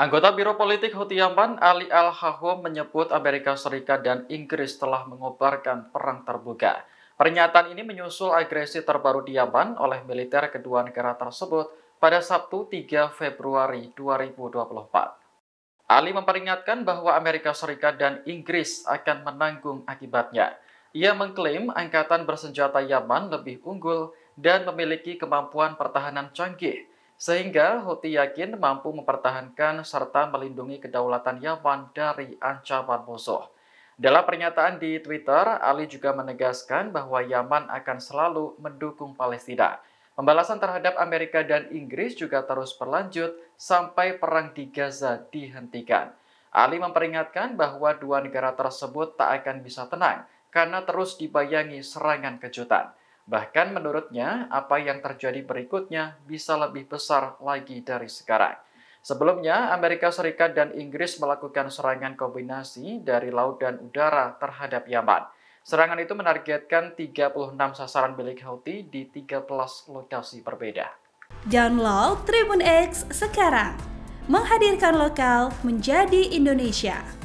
Anggota Biro Politik Houthi Yaman Ali al hahum menyebut Amerika Serikat dan Inggris telah mengobarkan perang terbuka. Pernyataan ini menyusul agresi terbaru di Yaman oleh militer kedua negara tersebut pada Sabtu 3 Februari 2024. Ali memperingatkan bahwa Amerika Serikat dan Inggris akan menanggung akibatnya. Ia mengklaim angkatan bersenjata Yaman lebih unggul dan memiliki kemampuan pertahanan canggih sehingga Houthi yakin mampu mempertahankan serta melindungi kedaulatan Yaman dari ancaman musuh. Dalam pernyataan di Twitter, Ali juga menegaskan bahwa Yaman akan selalu mendukung Palestina. Pembalasan terhadap Amerika dan Inggris juga terus berlanjut sampai perang di Gaza dihentikan. Ali memperingatkan bahwa dua negara tersebut tak akan bisa tenang karena terus dibayangi serangan kejutan. Bahkan menurutnya, apa yang terjadi berikutnya bisa lebih besar lagi dari sekarang. Sebelumnya, Amerika Serikat dan Inggris melakukan serangan kombinasi dari laut dan udara terhadap Yaman. Serangan itu menargetkan 36 sasaran milik Houthi di 13 lokasi berbeda. Download Tribun X sekarang. Menghadirkan lokal menjadi Indonesia.